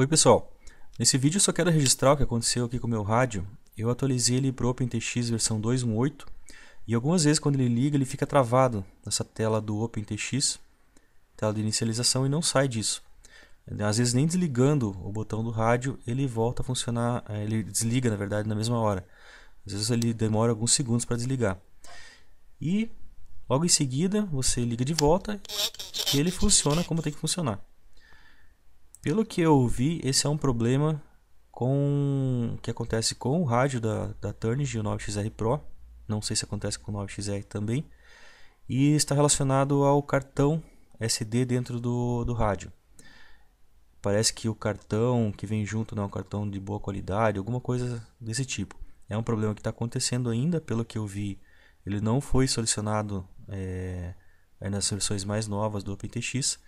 Oi pessoal, nesse vídeo eu só quero registrar o que aconteceu aqui com o meu rádio. Eu atualizei ele para o OpenTX versão 2.1.8 e algumas vezes quando ele liga ele fica travado nessa tela do OpenTX, tela de inicialização e não sai disso. Às vezes nem desligando o botão do rádio ele volta a funcionar, é, ele desliga na verdade na mesma hora. Às vezes ele demora alguns segundos para desligar. E logo em seguida você liga de volta e ele funciona como tem que funcionar. Pelo que eu ouvi, esse é um problema com que acontece com o rádio da, da o 9XR Pro. Não sei se acontece com o 9XR também. E está relacionado ao cartão SD dentro do, do rádio. Parece que o cartão que vem junto não é um cartão de boa qualidade, alguma coisa desse tipo. É um problema que está acontecendo ainda, pelo que eu vi. Ele não foi solucionado é, nas versões mais novas do OpenTX.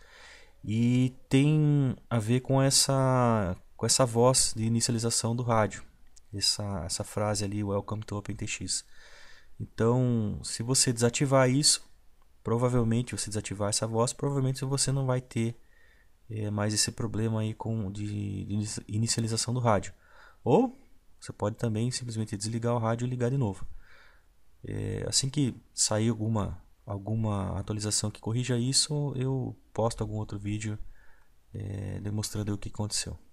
E tem a ver com essa, com essa voz de inicialização do rádio. Essa, essa frase ali, Welcome to OpenTX. Então, se você desativar isso, provavelmente, você desativar essa voz, provavelmente você não vai ter é, mais esse problema aí com, de, de inicialização do rádio. Ou você pode também simplesmente desligar o rádio e ligar de novo. É, assim que sair alguma, alguma atualização que corrija isso, eu posto algum outro vídeo é, demonstrando o que aconteceu.